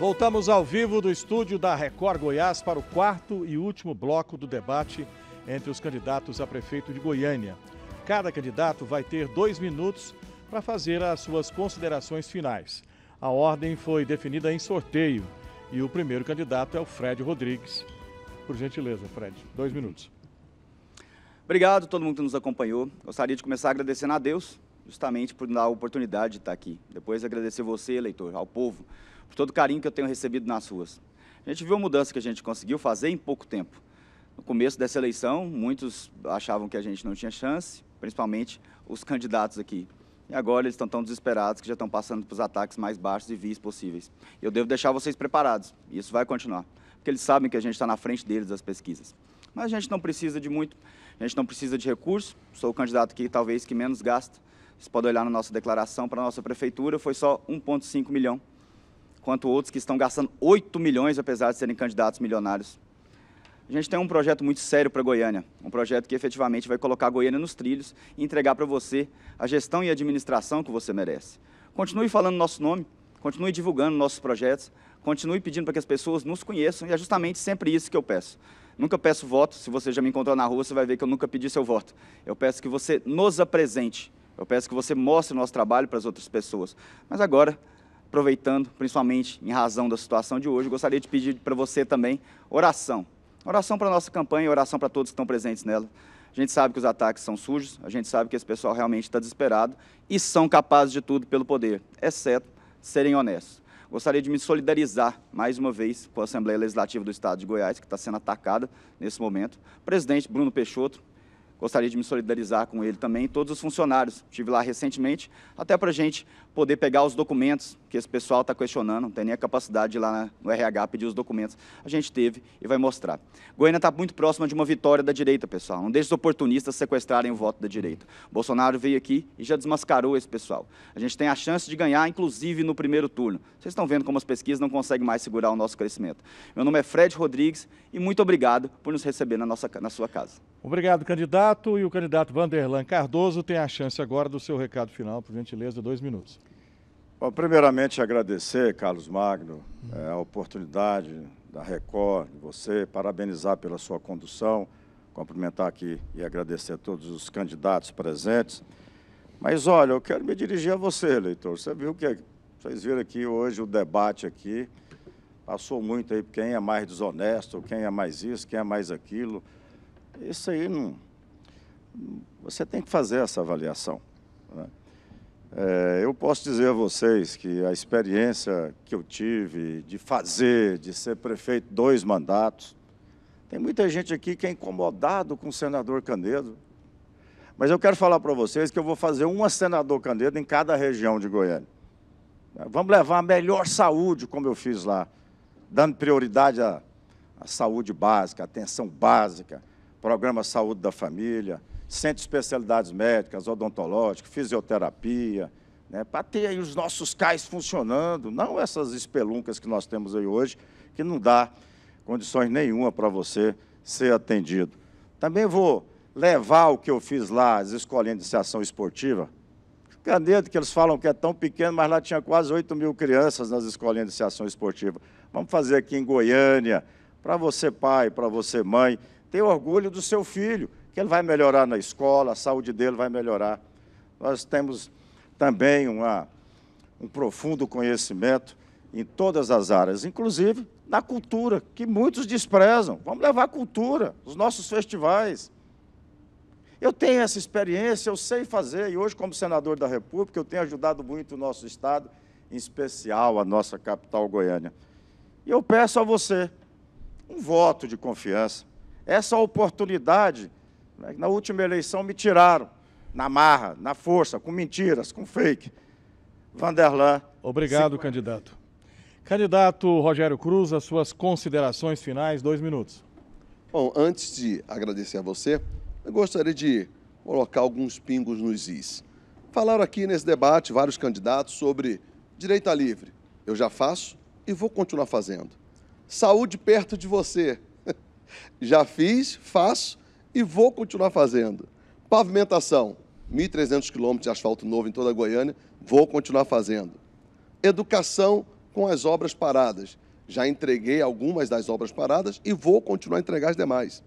Voltamos ao vivo do estúdio da Record Goiás para o quarto e último bloco do debate entre os candidatos a prefeito de Goiânia. Cada candidato vai ter dois minutos para fazer as suas considerações finais. A ordem foi definida em sorteio e o primeiro candidato é o Fred Rodrigues. Por gentileza, Fred, dois minutos. Obrigado a todo mundo que nos acompanhou. Gostaria de começar agradecendo a Deus justamente por dar a oportunidade de estar aqui. Depois agradecer você, eleitor, ao povo, por todo o carinho que eu tenho recebido nas ruas. A gente viu a mudança que a gente conseguiu fazer em pouco tempo. No começo dessa eleição, muitos achavam que a gente não tinha chance, principalmente os candidatos aqui. E agora eles estão tão desesperados que já estão passando para os ataques mais baixos e vias possíveis. Eu devo deixar vocês preparados, e isso vai continuar, porque eles sabem que a gente está na frente deles das pesquisas. Mas a gente não precisa de muito, a gente não precisa de recursos. sou o candidato que talvez que menos gasta, você pode olhar na nossa declaração para a nossa prefeitura, foi só 1,5 milhão, quanto outros que estão gastando 8 milhões, apesar de serem candidatos milionários. A gente tem um projeto muito sério para Goiânia, um projeto que efetivamente vai colocar Goiânia nos trilhos e entregar para você a gestão e a administração que você merece. Continue falando nosso nome, continue divulgando nossos projetos, continue pedindo para que as pessoas nos conheçam e é justamente sempre isso que eu peço. Nunca peço voto, se você já me encontrou na rua, você vai ver que eu nunca pedi seu voto. Eu peço que você nos apresente eu peço que você mostre o nosso trabalho para as outras pessoas. Mas agora, aproveitando, principalmente em razão da situação de hoje, gostaria de pedir para você também oração. Oração para a nossa campanha, oração para todos que estão presentes nela. A gente sabe que os ataques são sujos, a gente sabe que esse pessoal realmente está desesperado e são capazes de tudo pelo poder, exceto serem honestos. Gostaria de me solidarizar mais uma vez com a Assembleia Legislativa do Estado de Goiás, que está sendo atacada nesse momento. Presidente Bruno Peixoto, gostaria de me solidarizar com ele também, todos os funcionários. Estive lá recentemente, até para a gente poder pegar os documentos que esse pessoal está questionando, não tem nem a capacidade de ir lá no RH pedir os documentos. A gente teve e vai mostrar. Goiânia está muito próxima de uma vitória da direita, pessoal. Não deixe os oportunistas sequestrarem o voto da direita. Bolsonaro veio aqui e já desmascarou esse pessoal. A gente tem a chance de ganhar, inclusive no primeiro turno. Vocês estão vendo como as pesquisas não conseguem mais segurar o nosso crescimento. Meu nome é Fred Rodrigues e muito obrigado por nos receber na, nossa, na sua casa. Obrigado, candidato. E o candidato Vanderlan Cardoso tem a chance agora do seu recado final, por gentileza, dois minutos. Bom, primeiramente, agradecer, Carlos Magno, é, a oportunidade da Record, de você, parabenizar pela sua condução, cumprimentar aqui e agradecer a todos os candidatos presentes. Mas, olha, eu quero me dirigir a você, eleitor. Você viu que vocês viram aqui hoje o debate aqui, passou muito aí quem é mais desonesto, quem é mais isso, quem é mais aquilo. Isso aí não. Você tem que fazer essa avaliação. Né? É, eu posso dizer a vocês que a experiência que eu tive de fazer, de ser prefeito dois mandatos, tem muita gente aqui que é incomodado com o senador Canedo. Mas eu quero falar para vocês que eu vou fazer um senador Canedo em cada região de Goiânia. Vamos levar a melhor saúde, como eu fiz lá, dando prioridade à, à saúde básica, à atenção básica, programa Saúde da Família, centro de especialidades médicas, odontológicas, fisioterapia, né, para ter aí os nossos cais funcionando, não essas espeluncas que nós temos aí hoje, que não dá condições nenhuma para você ser atendido. Também vou levar o que eu fiz lá, as escolinhas de iniciação esportiva, Canedo, que eles falam que é tão pequeno, mas lá tinha quase 8 mil crianças nas escolinhas de iniciação esportiva. Vamos fazer aqui em Goiânia, para você pai, para você mãe, ter orgulho do seu filho, que ele vai melhorar na escola, a saúde dele vai melhorar. Nós temos também uma, um profundo conhecimento em todas as áreas, inclusive na cultura, que muitos desprezam. Vamos levar a cultura, os nossos festivais. Eu tenho essa experiência, eu sei fazer, e hoje, como senador da República, eu tenho ajudado muito o nosso Estado, em especial a nossa capital Goiânia. E eu peço a você um voto de confiança essa oportunidade, né, na última eleição me tiraram na marra, na força, com mentiras, com fake. Vanderlan. Obrigado, candidato. Candidato Rogério Cruz, as suas considerações finais, dois minutos. Bom, antes de agradecer a você, eu gostaria de colocar alguns pingos nos is. Falaram aqui nesse debate vários candidatos sobre direita livre. Eu já faço e vou continuar fazendo. Saúde perto de você. Já fiz, faço e vou continuar fazendo. Pavimentação, 1.300 quilômetros de asfalto novo em toda a Goiânia, vou continuar fazendo. Educação com as obras paradas. Já entreguei algumas das obras paradas e vou continuar a entregar as demais.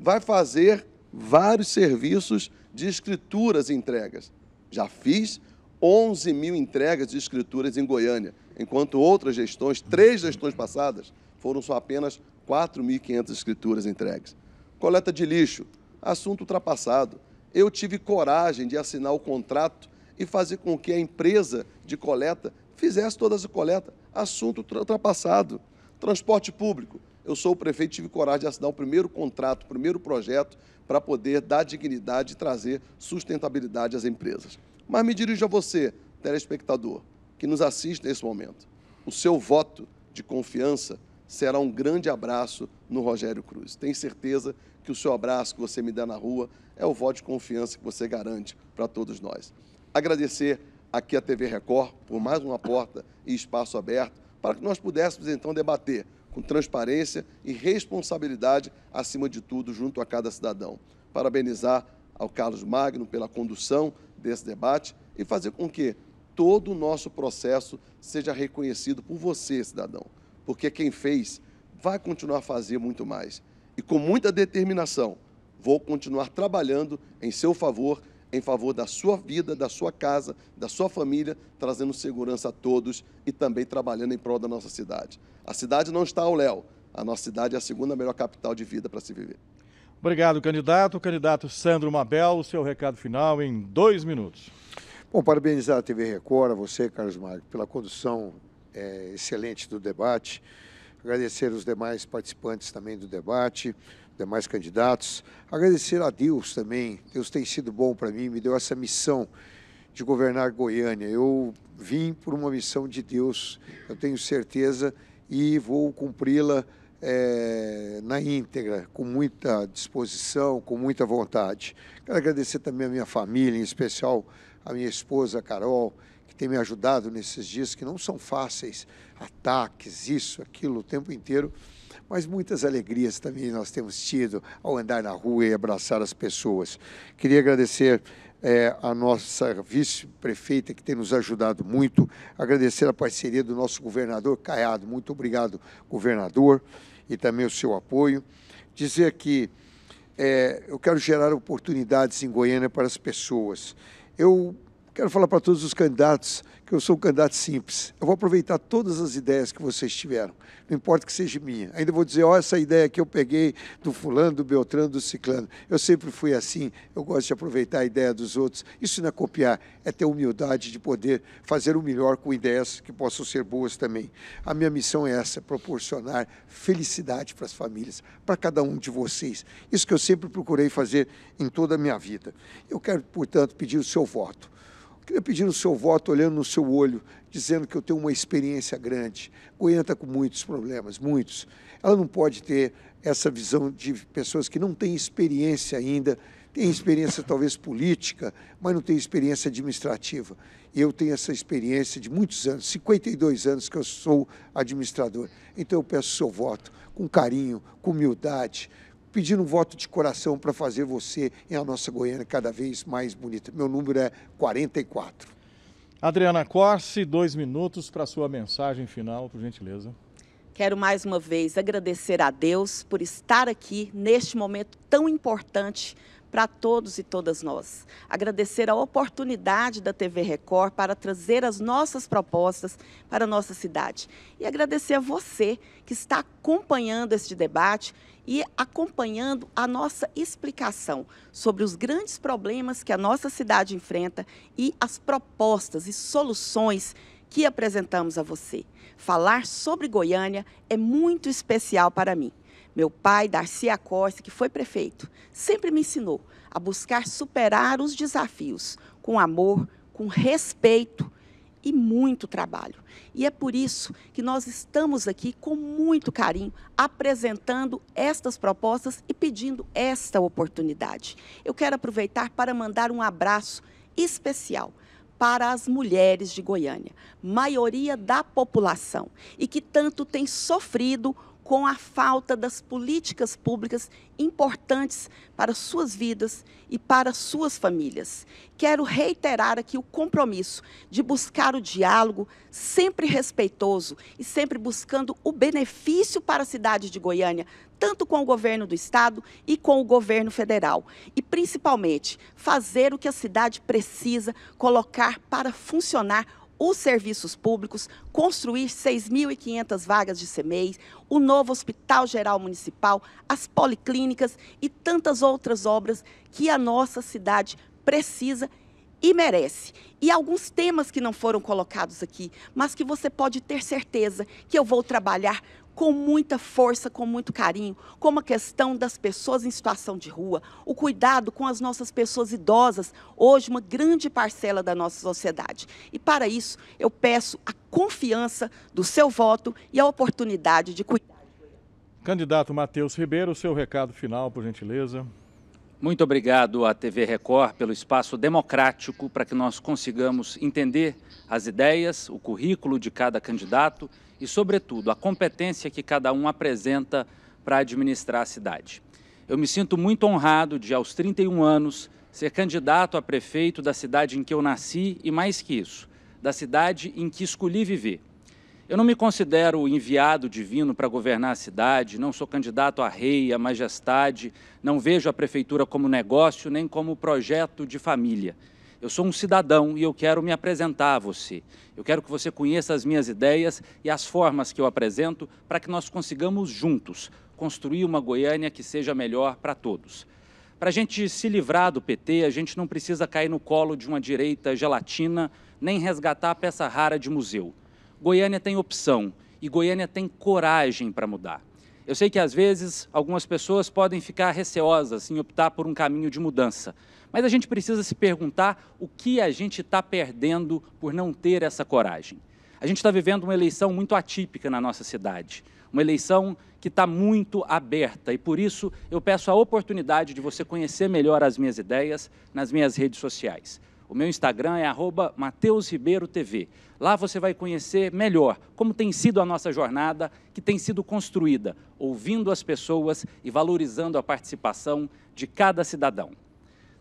Vai fazer vários serviços de escrituras e entregas. Já fiz 11 mil entregas de escrituras em Goiânia, enquanto outras gestões, três gestões passadas, foram só apenas 4.500 escrituras entregues. Coleta de lixo, assunto ultrapassado. Eu tive coragem de assinar o contrato e fazer com que a empresa de coleta fizesse toda essa coleta, assunto ultrapassado. Transporte público, eu sou o prefeito, tive coragem de assinar o primeiro contrato, o primeiro projeto para poder dar dignidade e trazer sustentabilidade às empresas. Mas me dirijo a você, telespectador, que nos assiste nesse momento. O seu voto de confiança será um grande abraço no Rogério Cruz. Tenho certeza que o seu abraço que você me dá na rua é o voto de confiança que você garante para todos nós. Agradecer aqui a TV Record por mais uma porta e espaço aberto para que nós pudéssemos então debater com transparência e responsabilidade acima de tudo junto a cada cidadão. Parabenizar ao Carlos Magno pela condução desse debate e fazer com que todo o nosso processo seja reconhecido por você, cidadão porque quem fez vai continuar a fazer muito mais. E com muita determinação, vou continuar trabalhando em seu favor, em favor da sua vida, da sua casa, da sua família, trazendo segurança a todos e também trabalhando em prol da nossa cidade. A cidade não está ao léu, a nossa cidade é a segunda melhor capital de vida para se viver. Obrigado, candidato. O candidato Sandro Mabel, o seu recado final em dois minutos. Bom, parabenizar a TV Record, a você, Carlos Magno, pela condução é, excelente do debate. Agradecer os demais participantes também do debate, demais candidatos. Agradecer a Deus também. Deus tem sido bom para mim, me deu essa missão de governar Goiânia. Eu vim por uma missão de Deus, eu tenho certeza, e vou cumpri-la é, na íntegra, com muita disposição, com muita vontade. Quero agradecer também a minha família, em especial a minha esposa Carol, que tem me ajudado nesses dias que não são fáceis ataques, isso, aquilo, o tempo inteiro mas muitas alegrias também nós temos tido ao andar na rua e abraçar as pessoas. Queria agradecer é, a nossa vice-prefeita que tem nos ajudado muito, agradecer a parceria do nosso governador Caiado, muito obrigado, governador, e também o seu apoio. Dizer que é, eu quero gerar oportunidades em Goiânia para as pessoas. Eu Quero falar para todos os candidatos que eu sou um candidato simples. Eu vou aproveitar todas as ideias que vocês tiveram, não importa que seja minha. Ainda vou dizer, ó, oh, essa ideia que eu peguei do fulano, do Beltrano, do Ciclano. Eu sempre fui assim, eu gosto de aproveitar a ideia dos outros. Isso não é copiar, é ter humildade de poder fazer o melhor com ideias que possam ser boas também. A minha missão é essa, proporcionar felicidade para as famílias, para cada um de vocês. Isso que eu sempre procurei fazer em toda a minha vida. Eu quero, portanto, pedir o seu voto. Queria pedir o seu voto olhando no seu olho, dizendo que eu tenho uma experiência grande. Goiânia está com muitos problemas, muitos. Ela não pode ter essa visão de pessoas que não têm experiência ainda, têm experiência talvez política, mas não têm experiência administrativa. Eu tenho essa experiência de muitos anos, 52 anos que eu sou administrador. Então eu peço o seu voto com carinho, com humildade, pedindo um voto de coração para fazer você e a nossa Goiânia cada vez mais bonita. Meu número é 44. Adriana Corse, dois minutos para sua mensagem final, por gentileza. Quero mais uma vez agradecer a Deus por estar aqui neste momento tão importante para todos e todas nós. Agradecer a oportunidade da TV Record para trazer as nossas propostas para a nossa cidade. E agradecer a você que está acompanhando este debate e acompanhando a nossa explicação sobre os grandes problemas que a nossa cidade enfrenta e as propostas e soluções que apresentamos a você. Falar sobre Goiânia é muito especial para mim. Meu pai, Darcy Acosta, que foi prefeito, sempre me ensinou a buscar superar os desafios com amor, com respeito e muito trabalho. E é por isso que nós estamos aqui com muito carinho apresentando estas propostas e pedindo esta oportunidade. Eu quero aproveitar para mandar um abraço especial para as mulheres de Goiânia, maioria da população, e que tanto tem sofrido com a falta das políticas públicas importantes para suas vidas e para suas famílias. Quero reiterar aqui o compromisso de buscar o diálogo sempre respeitoso e sempre buscando o benefício para a cidade de Goiânia, tanto com o governo do estado e com o governo federal. E principalmente fazer o que a cidade precisa colocar para funcionar os serviços públicos, construir 6.500 vagas de CMEI, o novo Hospital Geral Municipal, as policlínicas e tantas outras obras que a nossa cidade precisa e merece. E alguns temas que não foram colocados aqui, mas que você pode ter certeza que eu vou trabalhar com muita força, com muito carinho, como a questão das pessoas em situação de rua, o cuidado com as nossas pessoas idosas, hoje uma grande parcela da nossa sociedade. E para isso, eu peço a confiança do seu voto e a oportunidade de cuidar. Candidato Matheus Ribeiro, seu recado final, por gentileza. Muito obrigado à TV Record pelo espaço democrático para que nós consigamos entender as ideias, o currículo de cada candidato e, sobretudo, a competência que cada um apresenta para administrar a cidade. Eu me sinto muito honrado de, aos 31 anos, ser candidato a prefeito da cidade em que eu nasci e, mais que isso, da cidade em que escolhi viver. Eu não me considero enviado divino para governar a cidade, não sou candidato a rei, a majestade, não vejo a prefeitura como negócio nem como projeto de família. Eu sou um cidadão e eu quero me apresentar a você. Eu quero que você conheça as minhas ideias e as formas que eu apresento para que nós consigamos juntos construir uma Goiânia que seja melhor para todos. Para a gente se livrar do PT, a gente não precisa cair no colo de uma direita gelatina, nem resgatar a peça rara de museu. Goiânia tem opção e Goiânia tem coragem para mudar. Eu sei que às vezes algumas pessoas podem ficar receosas em optar por um caminho de mudança, mas a gente precisa se perguntar o que a gente está perdendo por não ter essa coragem. A gente está vivendo uma eleição muito atípica na nossa cidade, uma eleição que está muito aberta e por isso eu peço a oportunidade de você conhecer melhor as minhas ideias nas minhas redes sociais. O meu Instagram é @mateusribeiro_tv. Lá você vai conhecer melhor como tem sido a nossa jornada, que tem sido construída ouvindo as pessoas e valorizando a participação de cada cidadão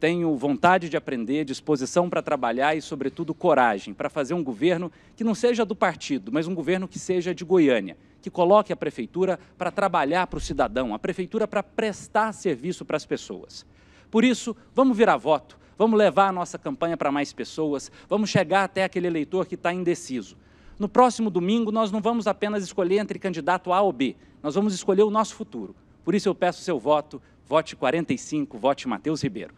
tenho vontade de aprender, disposição para trabalhar e, sobretudo, coragem para fazer um governo que não seja do partido, mas um governo que seja de Goiânia, que coloque a prefeitura para trabalhar para o cidadão, a prefeitura para prestar serviço para as pessoas. Por isso, vamos virar voto, vamos levar a nossa campanha para mais pessoas, vamos chegar até aquele eleitor que está indeciso. No próximo domingo, nós não vamos apenas escolher entre candidato A ou B, nós vamos escolher o nosso futuro. Por isso, eu peço seu voto, vote 45, vote Matheus Ribeiro.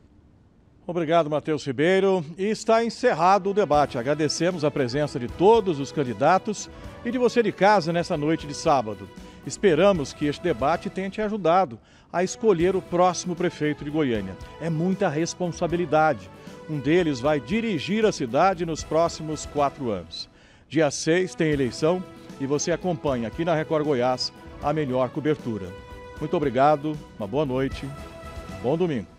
Obrigado, Matheus Ribeiro. E está encerrado o debate. Agradecemos a presença de todos os candidatos e de você de casa nessa noite de sábado. Esperamos que este debate tenha te ajudado a escolher o próximo prefeito de Goiânia. É muita responsabilidade. Um deles vai dirigir a cidade nos próximos quatro anos. Dia 6 tem eleição e você acompanha aqui na Record Goiás a melhor cobertura. Muito obrigado, uma boa noite, bom domingo.